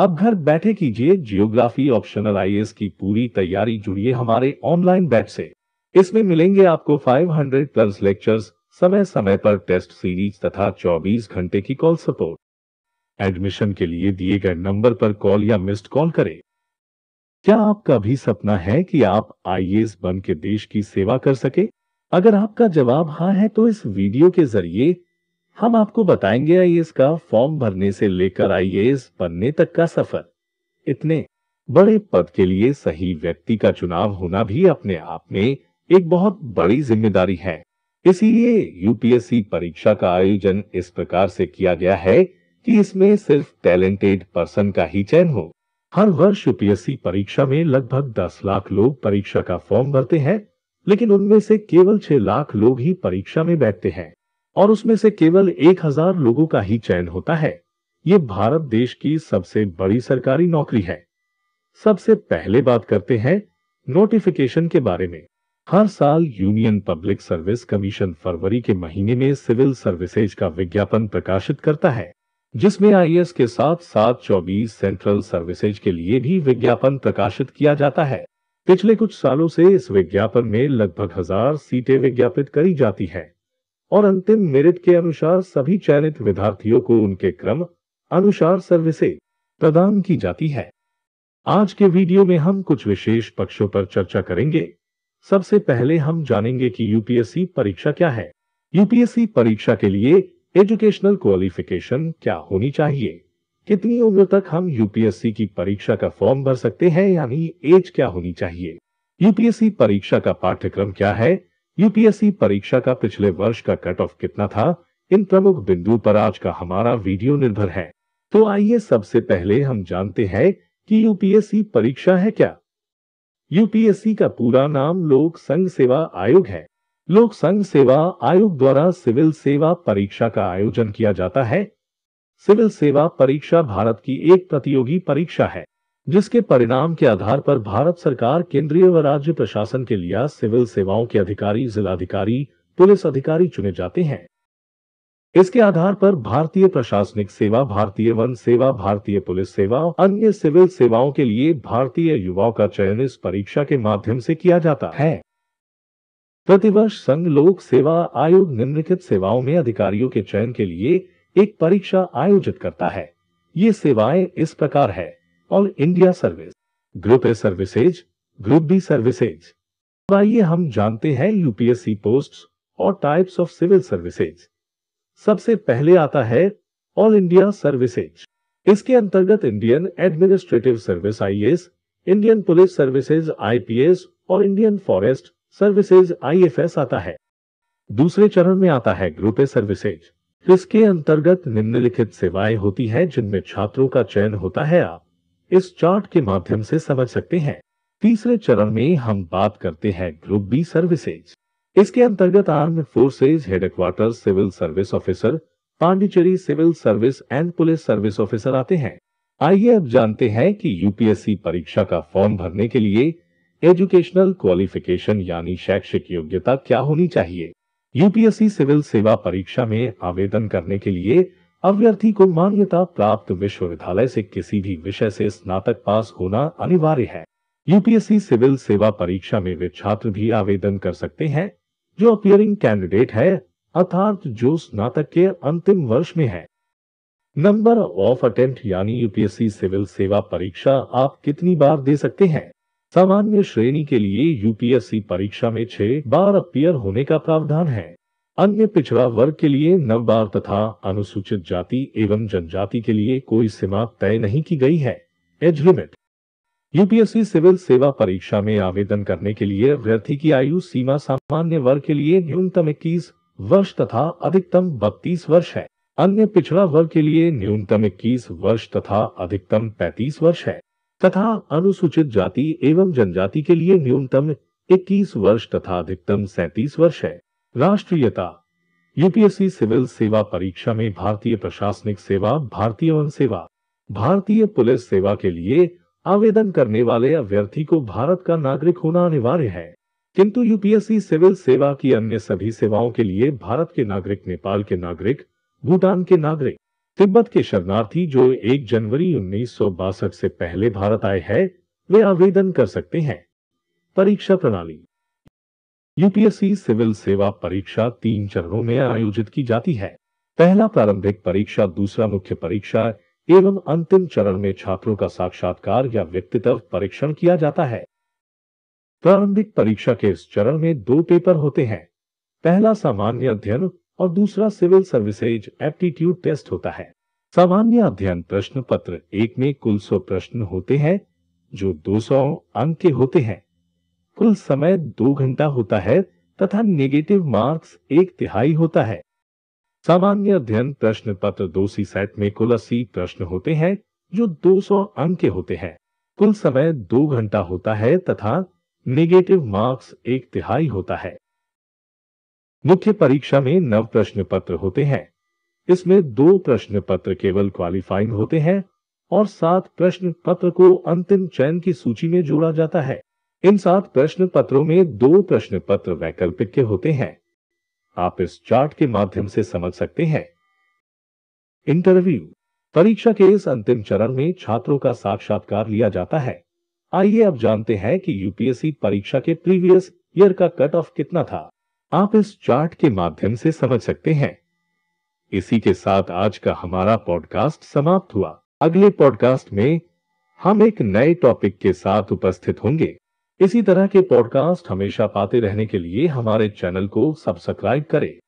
अब घर बैठे कीजिए जियोग्राफी ऑप्शनल आई की पूरी तैयारी जुड़िए हमारे ऑनलाइन बैच से इसमें मिलेंगे आपको 500 प्लस लेक्चर्स समय समय पर टेस्ट सीरीज तथा 24 घंटे की कॉल सपोर्ट एडमिशन के लिए दिए गए नंबर पर कॉल या मिस्ड कॉल करें क्या आपका भी सपना है कि आप आई बन के देश की सेवा कर सके अगर आपका जवाब हाँ है तो इस वीडियो के जरिए हम आपको बताएंगे आईएएस का फॉर्म भरने से लेकर आईएएस बनने तक का सफर इतने बड़े पद के लिए सही व्यक्ति का चुनाव होना भी अपने आप में एक बहुत बड़ी जिम्मेदारी है इसीलिए यूपीएससी परीक्षा का आयोजन इस प्रकार से किया गया है कि इसमें सिर्फ टैलेंटेड पर्सन का ही चयन हो हर वर्ष यूपीएससी परीक्षा में लगभग 10 लाख लोग परीक्षा का फॉर्म भरते हैं लेकिन उनमें से केवल 6 लाख लोग ही परीक्षा में बैठते हैं और उसमें से केवल एक हजार लोगों का ही चयन होता है ये भारत देश की सबसे बड़ी सरकारी नौकरी है सबसे पहले बात करते हैं नोटिफिकेशन के बारे में हर साल यूनियन पब्लिक सर्विस कमीशन फरवरी के महीने में सिविल सर्विसेज का विज्ञापन प्रकाशित करता है जिसमें आईएएस के साथ साथ 24 सेंट्रल सर्विसेज के लिए भी विज्ञापन प्रकाशित किया जाता है पिछले कुछ सालों से इस विज्ञापन में लगभग हजार सीटें विज्ञापित करी जाती है और अंतिम मेरिट के अनुसार सभी चयनित विद्यार्थियों को उनके क्रम अनुसार सर्विसे प्रदान की जाती है आज के वीडियो में हम कुछ विशेष पक्षों पर चर्चा करेंगे सबसे पहले हम जानेंगे कि यूपीएससी परीक्षा क्या है यूपीएससी परीक्षा के लिए एजुकेशनल क्वालिफिकेशन क्या होनी चाहिए कितनी उम्र तक हम यूपीएससी की परीक्षा का फॉर्म भर सकते हैं यानी एज क्या होनी चाहिए यूपीएससी परीक्षा का पाठ्यक्रम क्या है यूपीएससी परीक्षा का पिछले वर्ष का कट ऑफ कितना था इन प्रमुख बिंदु पर आज का हमारा वीडियो निर्भर है तो आइए सबसे पहले हम जानते हैं कि यूपीएससी परीक्षा है क्या यूपीएससी का पूरा नाम लोक संघ सेवा आयोग है लोक संघ सेवा आयोग द्वारा सिविल सेवा परीक्षा का आयोजन किया जाता है सिविल सेवा परीक्षा भारत की एक प्रतियोगी परीक्षा है जिसके परिणाम के आधार पर भारत सरकार केंद्रीय व राज्य प्रशासन के लिए सिविल सेवाओं के अधिकारी जिलाधिकारी पुलिस अधिकारी चुने जाते हैं इसके आधार पर भारतीय प्रशासनिक सेवा भारतीय वन सेवा भारतीय पुलिस सेवा और अन्य सिविल सेवाओं के लिए भारतीय युवाओं का चयन इस परीक्षा के माध्यम से किया जाता है प्रतिवर्ष संघ लोक सेवा आयोग निम्नलिखित सेवाओं में अधिकारियों के चयन के लिए एक परीक्षा आयोजित करता है ये सेवाएं इस प्रकार है all India service group A services group B services अब आइए हम जानते हैं यूपीएससी पोस्ट और टाइप्स ऑफ सिविल सर्विसेज सबसे पहले आता है ऑल इंडिया सर्विसेज इसके अंतर्गत Indian administrative service I Indian police services I और इंडियन फॉरेस्ट सर्विसेज आई आता है दूसरे चरण में आता है ग्रुप ए सर्विसेज इसके अंतर्गत निम्नलिखित सेवाएं होती हैं जिनमें छात्रों का चयन होता है आप इस चार्ट के माध्यम से समझ सकते हैं तीसरे चरण में हम बात करते हैं ग्रुप बी सर्विसेज इसके अंतर्गत arm forces headquarter civil service officer Pondicherry civil service and police service officer आते हैं आइए अब जानते हैं कि यूपीएससी परीक्षा का फॉर्म भरने के लिए एजुकेशनल क्वालिफिकेशन यानी शैक्षिक योग्यता क्या होनी चाहिए यूपीएससी सिविल सेवा परीक्षा में आवेदन करने के लिए अभ्यर्थी को मान्यता प्राप्त विश्वविद्यालय से किसी भी विषय से स्नातक पास होना अनिवार्य है यूपीएससी सिविल सेवा परीक्षा में वे छात्र भी आवेदन कर सकते हैं जो अपियरिंग कैंडिडेट है अर्थात जो स्नातक के अंतिम वर्ष में है नंबर ऑफ अटेम्प्ट यानी यूपीएससी सिविल सेवा परीक्षा आप कितनी बार दे सकते हैं सामान्य श्रेणी के लिए यूपीएससी परीक्षा में छह बार अपियर होने का प्रावधान है अन्य पिछड़ा वर्ग के लिए नव बार तथा अनुसूचित जाति एवं जनजाति के लिए कोई सीमा तय नहीं की गई है एज लिमिट यूपीएससी सिविल सेवा परीक्षा में आवेदन करने के लिए अभ्यर्थी की आयु सीमा सामान्य वर्ग के लिए न्यूनतम इक्कीस वर्ष तथा अधिकतम बत्तीस वर्ष है अन्य पिछड़ा वर्ग के लिए न्यूनतम इक्कीस वर्ष तथा अधिकतम पैतीस वर्ष है तथा अनुसूचित जाति एवं जनजाति के लिए न्यूनतम इक्कीस वर्ष तथा अधिकतम सैतीस वर्ष है राष्ट्रीयता यूपीएससी सिविल सेवा परीक्षा में भारतीय प्रशासनिक सेवा भारतीय वन सेवा भारतीय पुलिस सेवा के लिए आवेदन करने वाले अभ्यर्थी को भारत का नागरिक होना अनिवार्य है किंतु यूपीएससी सिविल सेवा की अन्य सभी सेवाओं के लिए भारत के नागरिक नेपाल के नागरिक भूटान के नागरिक तिब्बत के शरणार्थी जो 1 जनवरी उन्नीस से पहले भारत आए हैं वे आवेदन कर सकते हैं परीक्षा प्रणाली यूपीएससी सिविल सेवा परीक्षा तीन चरणों में आयोजित की जाती है पहला प्रारंभिक परीक्षा दूसरा मुख्य परीक्षा एवं अंतिम चरण में छात्रों का साक्षात्कार या व्यक्तित्व परीक्षण किया जाता है प्रारंभिक परीक्षा के इस चरण में दो पेपर होते हैं पहला सामान्य अध्ययन और दूसरा सिविल सर्विसेज एप्टीट्यूड टेस्ट होता है सामान्य अध्ययन प्रश्न पत्र एक में कुल सौ प्रश्न होते हैं जो 200 अंक के होते हैं कुल समय दो घंटा होता है तथा नेगेटिव मार्क्स एक तिहाई होता है सामान्य अध्ययन प्रश्न पत्र दोषी सेट में कुल अस्सी प्रश्न होते हैं जो 200 अंक के होते हैं कुल समय दो घंटा होता है तथा नेगेटिव मार्क्स एक तिहाई होता है मुख्य परीक्षा में नव प्रश्न पत्र होते हैं इसमें दो प्रश्न पत्र केवल क्वालिफाइंग होते हैं और सात प्रश्न पत्र को अंतिम चयन की सूची में जोड़ा जाता है इन सात प्रश्न पत्रों में दो प्रश्न पत्र वैकल्पिक के होते हैं आप इस चार्ट के माध्यम से समझ सकते हैं इंटरव्यू परीक्षा के इस अंतिम चरण में छात्रों का साक्षात्कार लिया जाता है आइए अब जानते हैं कि यूपीएससी परीक्षा के प्रीवियस ईयर का कट ऑफ कितना था आप इस चार्ट के माध्यम से समझ सकते हैं इसी के साथ आज का हमारा पॉडकास्ट समाप्त हुआ अगले पॉडकास्ट में हम एक नए टॉपिक के साथ उपस्थित होंगे इसी तरह के पॉडकास्ट हमेशा पाते रहने के लिए हमारे चैनल को सब्सक्राइब करें